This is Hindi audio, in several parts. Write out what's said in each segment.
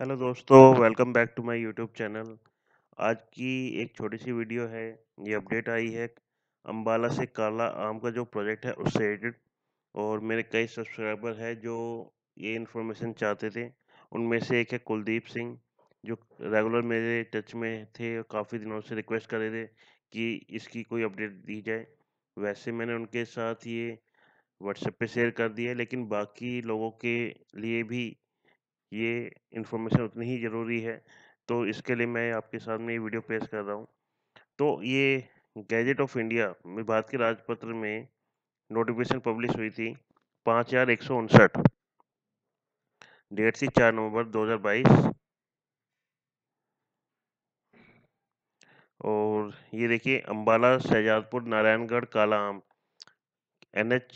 हेलो दोस्तों welcome back to my YouTube channel आज की एक छोटी सी वीडियो है ये अपडेट आई है अंबाला से काला आम का जो प्रोजेक्ट है उससे रिलेटेड और मेरे कई सब्सक्राइबर हैं जो ये इन्फॉर्मेशन चाहते थे उनमें से एक है कुलदीप सिंह जो रेगुलर मेरे टच में थे और काफ़ी दिनों से रिक्वेस्ट कर रहे थे कि इसकी कोई अपडेट दी जाए वैसे मैंने उनके साथ ये व्हाट्सएप पे शेयर कर दिया लेकिन बाकी लोगों के लिए भी ये इन्फॉर्मेशन उतनी ही ज़रूरी है तो इसके लिए मैं आपके सामने ये वीडियो पेश कर रहा हूँ तो ये गैजेट ऑफ इंडिया में भारत के राजपत्र में नोटिफिकेशन पब्लिश हुई थी पाँच हज़ार एक सौ उनसठ डेट थी चार नवंबर दो हज़ार बाईस और ये देखिए Ambala Shahzadpur Naraingarh Kala Amb N H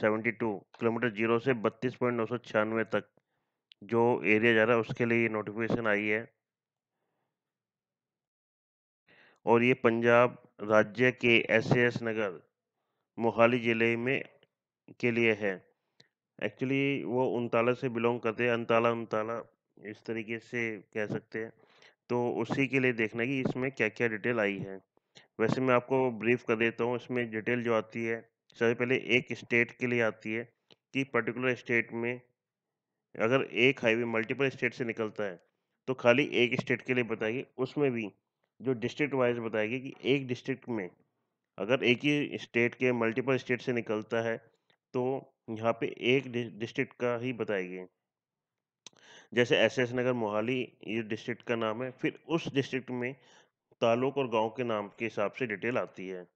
seventy two kilometre zero से बत्तीस पॉइंट नौ सौ छियानवे तक जो एरिया जा रहा है उसके लिए नोटिफिकेशन आई है और ये पंजाब राज्य के एस नगर मोहाली ज़िले में के लिए है एक्चुअली वो उनताला से बिलोंग करते हैं अंताला उनताला इस तरीके से कह सकते हैं तो उसी के लिए देखना कि इसमें क्या क्या डिटेल आई है वैसे मैं आपको ब्रीफ कर देता हूँ इसमें डिटेल जो आती है सबसे पहले एक स्टेट के लिए आती है कि पर्टिकुलर स्टेट में अगर एक हाईवे मल्टीपल स्टेट से निकलता है तो खाली एक स्टेट के लिए बताएगी उसमें भी जो डिस्ट्रिक्ट वाइज बताएगी कि एक डिस्ट्रिक्ट में अगर एक ही स्टेट के मल्टीपल स्टेट से निकलता है तो यहाँ पे एक डिस्ट्रिक्ट का ही बताएगी जैसे एस एस नगर मोहाली ये डिस्ट्रिक्ट का नाम है फिर उस डिस्ट्रिक्ट में ताल्लुक और गांव के नाम के हिसाब से डिटेल आती है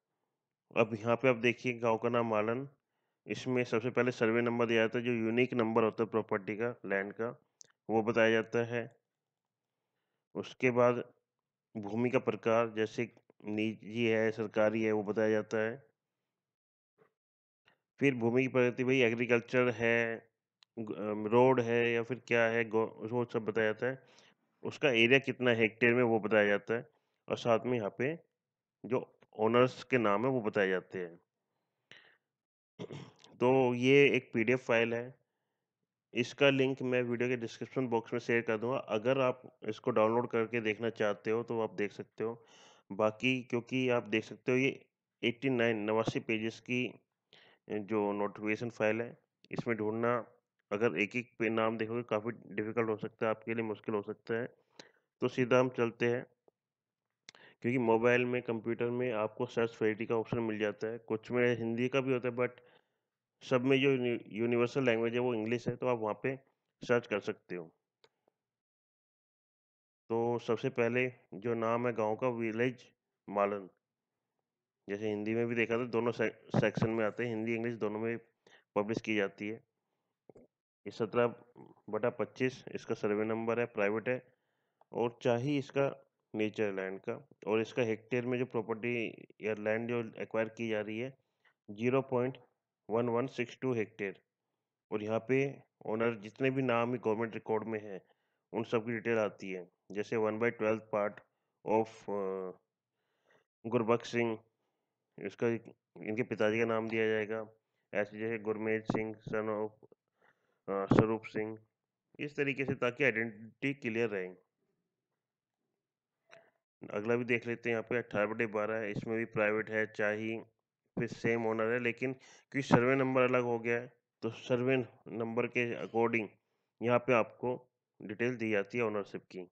अब यहाँ पे आप देखिए गांव का नाम मालन इसमें सबसे पहले सर्वे नंबर दिया जाता है जो यूनिक नंबर होता है प्रॉपर्टी का लैंड का वो बताया जाता है उसके बाद भूमि का प्रकार जैसे निजी है सरकारी है वो बताया जाता है फिर भूमि की प्रगति भाई एग्रीकल्चर है रोड है या फिर क्या है वो सब बताया जाता है उसका एरिया कितना हेक्टेयर में वो बताया जाता है और साथ में यहाँ पे जो ओनर्स के नाम है वो बताए जाते हैं तो ये एक पी फाइल है इसका लिंक मैं वीडियो के डिस्क्रिप्शन बॉक्स में शेयर कर दूंगा अगर आप इसको डाउनलोड करके देखना चाहते हो तो आप देख सकते हो बाकी क्योंकि आप देख सकते हो ये 89 नवासी पेजेस की जो नोटिफिकेशन फाइल है इसमें ढूंढना अगर एक एक पे नाम देखोगे काफ़ी डिफ़िकल्ट हो सकता है आपके लिए मुश्किल हो सकता है तो सीधा हम चलते हैं क्योंकि मोबाइल में कंप्यूटर में आपको सर्च फेरिटी का ऑप्शन मिल जाता है कुछ में हिंदी का भी होता है बट सब में जो यूनिवर्सल लैंग्वेज है वो इंग्लिश है तो आप वहाँ पे सर्च कर सकते हो तो सबसे पहले जो नाम है गांव का विलेज मालन जैसे हिंदी में भी देखा था तो दोनों सेक्शन में आते हैं हिंदी इंग्लिश दोनों में पब्लिश की जाती है ये सत्रह बटा पच्चीस इसका सर्वे नंबर है प्राइवेट है और चाहिए इसका नेचर लैंड का और इसका हेक्टेयर में जो प्रॉपर्टी या लैंड जो एक्वायर की जा रही है zero point one one six two hectare और यहाँ पे ओनर जितने भी नाम गवर्नमेंट रिकॉर्ड में हैं उन सब की डिटेल आती है जैसे one by twelfth part of Gurbakhsh Singh इसका इनके पिताजी का नाम दिया जाएगा ऐसे जैसे गुरमेज सिंह सन ऑफ स्वरूप सिंह इस तरीके से ताकि आइडेंटिटी क्लियर रहे अगला भी देख लेते हैं यहाँ पे अट्ठारह बटे बारह इसमें भी प्राइवेट है चाहे फिर सेम ऑनर है लेकिन क्योंकि सर्वे नंबर अलग हो गया है तो सर्वे नंबर के अकॉर्डिंग यहाँ पे आपको डिटेल दी जाती है ऑनरशिप की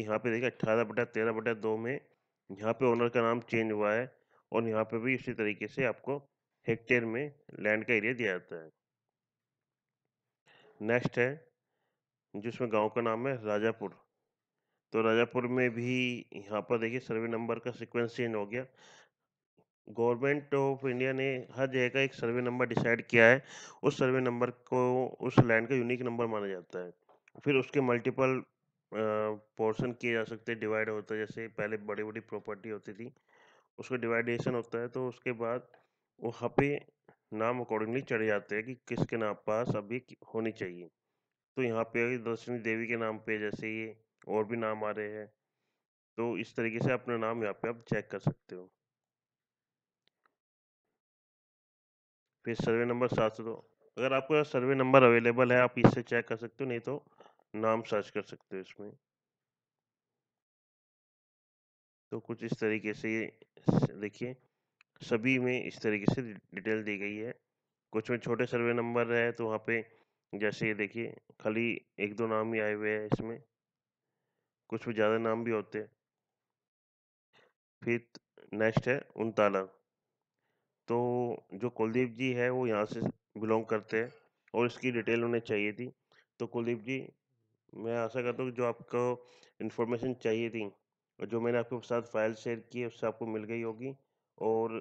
यहाँ पे देखिए अट्ठारह बटा तेरह बटा दो में यहाँ पे ओनर का नाम चेंज हुआ है और यहाँ पे भी इसी तरीके से आपको हेक्टेयर में लैंड का एरिया दिया जाता है नेक्स्ट है जिसमें गांव का नाम है राजापुर तो राजापुर में भी यहाँ पर देखिए सर्वे नंबर का सिक्वेंस चेंज हो गया गवर्नमेंट ऑफ इंडिया ने हर जगह का एक सर्वे नंबर डिसाइड किया है उस सर्वे नंबर को उस लैंड का यूनिक नंबर माना जाता है फिर उसके मल्टीपल पोर्शन किए जा सकते हैं डिवाइड होता है जैसे पहले बड़ी बड़ी प्रॉपर्टी होती थी उसका डिवाइडेशन होता है तो उसके बाद वहाँ पे नाम अकॉर्डिंगली चढ़े जाते हैं कि किसके नाम पास अभी होनी चाहिए तो यहाँ पे दर्शनी देवी के नाम पे जैसे ये और भी नाम आ रहे हैं तो इस तरीके से अपना नाम यहाँ पे आप चेक कर सकते हो फिर सर्वे नंबर सात सौ दो अगर आपका सर्वे नंबर अवेलेबल है आप इससे चेक कर सकते हो नहीं तो नाम सर्च कर सकते हो इसमें तो कुछ इस तरीके से देखिए सभी में इस तरीके से डिटेल दी गई है कुछ में छोटे सर्वे नंबर है तो वहाँ पे जैसे ये देखिए खाली एक दो नाम ही आए हुए हैं इसमें कुछ में ज़्यादा नाम भी होते हैं फिर नेक्स्ट है उनताला तो जो कुलदीप जी है वो यहाँ से बिलोंग करते हैं और इसकी डिटेल उन्हें चाहिए थी तो कुलदीप जी मैं आशा करता हूँ कि जो आपको इन्फॉर्मेशन चाहिए थी और जो मैंने आपके साथ फाइल शेयर की है उससे आपको मिल गई होगी और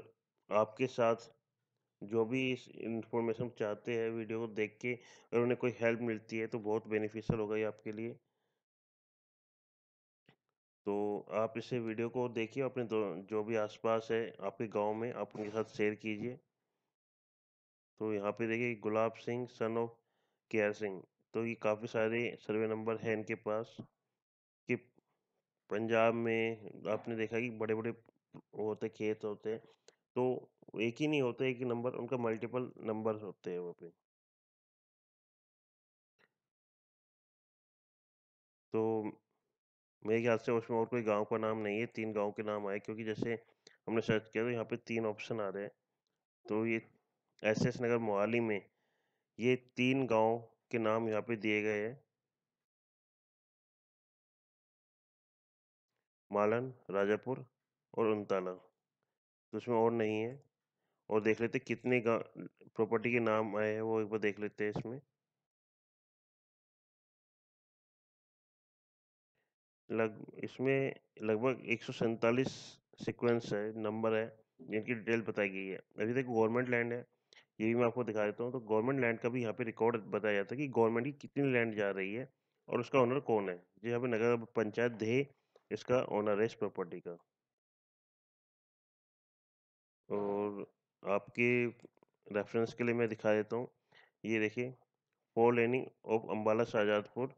आपके साथ जो भी इस इन्फॉर्मेशन चाहते हैं वीडियो को देख के अगर उन्हें कोई हेल्प मिलती है तो बहुत बेनिफिशियल होगा ये आपके लिए तो आप इसे वीडियो को देखिए अपने दो जो भी आसपास है आपके गांव में आप उनके साथ शेयर कीजिए तो यहाँ पे देखिए गुलाब सिंह सन ऑफ केयर सिंह तो ये काफ़ी सारे सर्वे नंबर हैं इनके पास कि पंजाब में आपने देखा कि बड़े बड़े होते खेत होते हैं तो एक ही नहीं होते एक ही नंबर उनका मल्टीपल नंबर होते हैं वहाँ पे तो मेरे ख्याल से उसमें और कोई गांव का नाम नहीं है, तीन गाँव के नाम आए क्योंकि जैसे हमने सर्च किया तो यहाँ पे तीन ऑप्शन आ रहे हैं। तो ये एस एस नगर मोहाली में ये तीन गाँव के नाम यहाँ पे दिए गए हैं। मालन, राजापुर और उनताला। तो उसमें और नहीं है और देख लेते कितने गाँव प्रॉपर्टी के नाम आए हैं वो एक बार देख लेते हैं इसमें। लग इसमें लगभग एक सौ सैंतालीस सिक्वेंस है नंबर है जिनकी डिटेल बताई गई है अभी तक गवर्नमेंट लैंड है ये भी मैं आपको दिखा देता हूँ तो गवर्नमेंट लैंड का भी यहाँ पे रिकॉर्ड बताया जाता है कि गवर्नमेंट की कितनी लैंड जा रही है और उसका ऑनर कौन है जी यहाँ पे नगर पंचायत दे इसका ऑनर है इस प्रॉपर्टी का और आपके रेफरेंस के लिए मैं दिखा देता हूँ ये देखिए for laning of Ambala Shahzadpur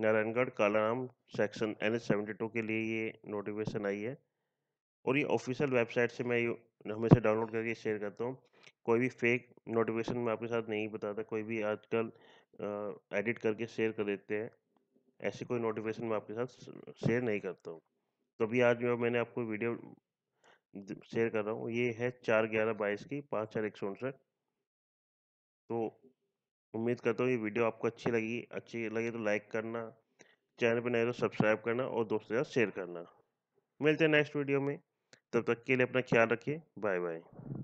Naraingarh Kala Amb section N H seventy two के लिए ये नोटिफिकेशन आई है और ये ऑफिशियल वेबसाइट से मैं हमेशा डाउनलोड करके शेयर करता हूँ कोई भी फेक नोटिफिकेशन मैं आपके साथ नहीं बताता कोई भी आजकल एडिट करके शेयर कर देते हैं ऐसे कोई नोटिफिकेशन मैं आपके साथ शेयर नहीं करता हूँ तो अभी आज जो मैंने आपको वीडियो शेयर कर रहा हूँ ये है चार ग्यारह बाईस की पाँच चार एक सौ उनसठ तो उम्मीद करता हूँ ये वीडियो आपको अच्छी लगी अच्छी लगे तो लाइक करना चैनल पर नए तो सब्सक्राइब करना और दोस्तों के साथ शेयर करना मिलते हैं नेक्स्ट वीडियो में तब तक के लिए अपना ख्याल रखिए बाय बाय